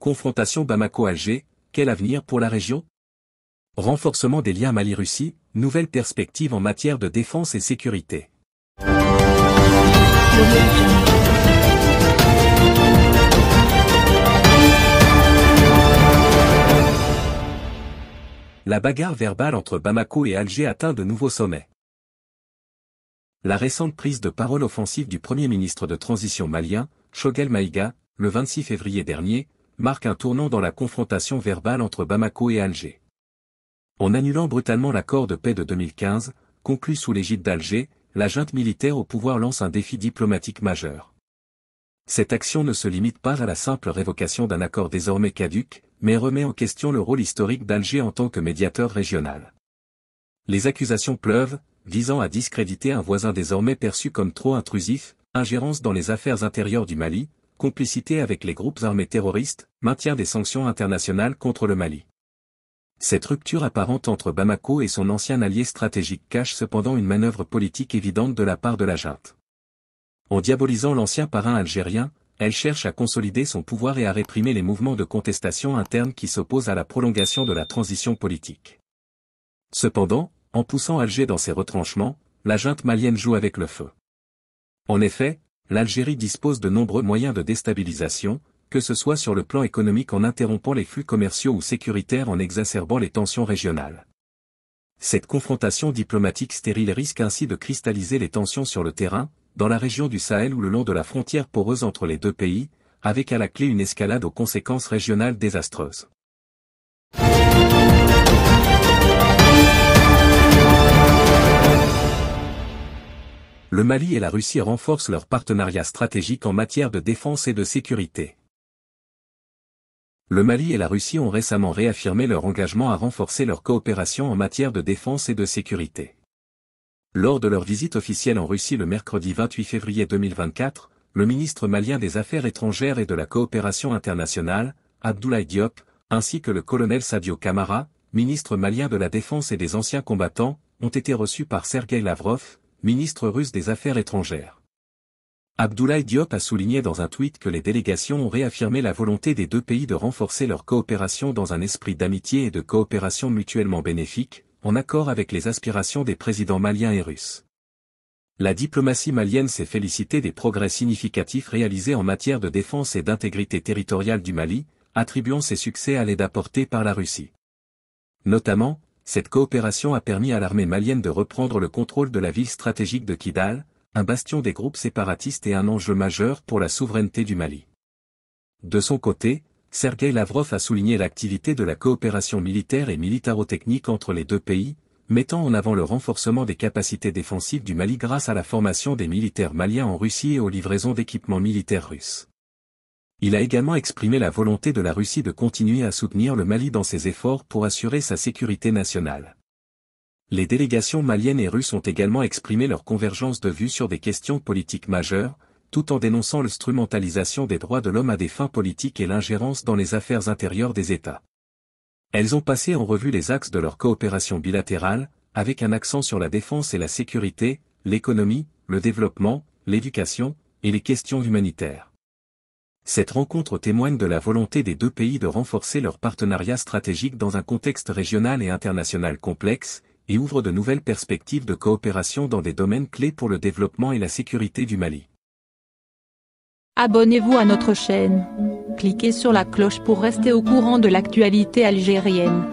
Confrontation Bamako-Alger, quel avenir pour la région Renforcement des liens Mali-Russie, nouvelles perspectives en matière de défense et sécurité. La bagarre verbale entre Bamako et Alger atteint de nouveaux sommets. La récente prise de parole offensive du Premier ministre de transition malien, Chogel Maïga, le 26 février dernier, marque un tournant dans la confrontation verbale entre Bamako et Alger. En annulant brutalement l'accord de paix de 2015, conclu sous l'égide d'Alger, la junte militaire au pouvoir lance un défi diplomatique majeur. Cette action ne se limite pas à la simple révocation d'un accord désormais caduque, mais remet en question le rôle historique d'Alger en tant que médiateur régional. Les accusations pleuvent, visant à discréditer un voisin désormais perçu comme trop intrusif, ingérence dans les affaires intérieures du Mali, complicité avec les groupes armés terroristes, maintient des sanctions internationales contre le Mali. Cette rupture apparente entre Bamako et son ancien allié stratégique cache cependant une manœuvre politique évidente de la part de la junte. En diabolisant l'ancien parrain algérien, elle cherche à consolider son pouvoir et à réprimer les mouvements de contestation interne qui s'opposent à la prolongation de la transition politique. Cependant, en poussant Alger dans ses retranchements, la junte malienne joue avec le feu. En effet, l'Algérie dispose de nombreux moyens de déstabilisation, que ce soit sur le plan économique en interrompant les flux commerciaux ou sécuritaires en exacerbant les tensions régionales. Cette confrontation diplomatique stérile risque ainsi de cristalliser les tensions sur le terrain, dans la région du Sahel ou le long de la frontière poreuse entre les deux pays, avec à la clé une escalade aux conséquences régionales désastreuses. le Mali et la Russie renforcent leur partenariat stratégique en matière de défense et de sécurité. Le Mali et la Russie ont récemment réaffirmé leur engagement à renforcer leur coopération en matière de défense et de sécurité. Lors de leur visite officielle en Russie le mercredi 28 février 2024, le ministre malien des Affaires étrangères et de la coopération internationale, Abdoulaye Diop, ainsi que le colonel Sadio Kamara, ministre malien de la Défense et des anciens combattants, ont été reçus par Sergueï Lavrov, ministre russe des Affaires étrangères. Abdoulaye Diop a souligné dans un tweet que les délégations ont réaffirmé la volonté des deux pays de renforcer leur coopération dans un esprit d'amitié et de coopération mutuellement bénéfique, en accord avec les aspirations des présidents maliens et russes. La diplomatie malienne s'est félicitée des progrès significatifs réalisés en matière de défense et d'intégrité territoriale du Mali, attribuant ces succès à l'aide apportée par la Russie. Notamment, cette coopération a permis à l'armée malienne de reprendre le contrôle de la ville stratégique de Kidal, un bastion des groupes séparatistes et un enjeu majeur pour la souveraineté du Mali. De son côté, Sergei Lavrov a souligné l'activité de la coopération militaire et militaro-technique entre les deux pays, mettant en avant le renforcement des capacités défensives du Mali grâce à la formation des militaires maliens en Russie et aux livraisons d'équipements militaires russes. Il a également exprimé la volonté de la Russie de continuer à soutenir le Mali dans ses efforts pour assurer sa sécurité nationale. Les délégations maliennes et russes ont également exprimé leur convergence de vues sur des questions politiques majeures, tout en dénonçant l'instrumentalisation des droits de l'homme à des fins politiques et l'ingérence dans les affaires intérieures des États. Elles ont passé en revue les axes de leur coopération bilatérale, avec un accent sur la défense et la sécurité, l'économie, le développement, l'éducation, et les questions humanitaires. Cette rencontre témoigne de la volonté des deux pays de renforcer leur partenariat stratégique dans un contexte régional et international complexe, et ouvre de nouvelles perspectives de coopération dans des domaines clés pour le développement et la sécurité du Mali. Abonnez-vous à notre chaîne. Cliquez sur la cloche pour rester au courant de l'actualité algérienne.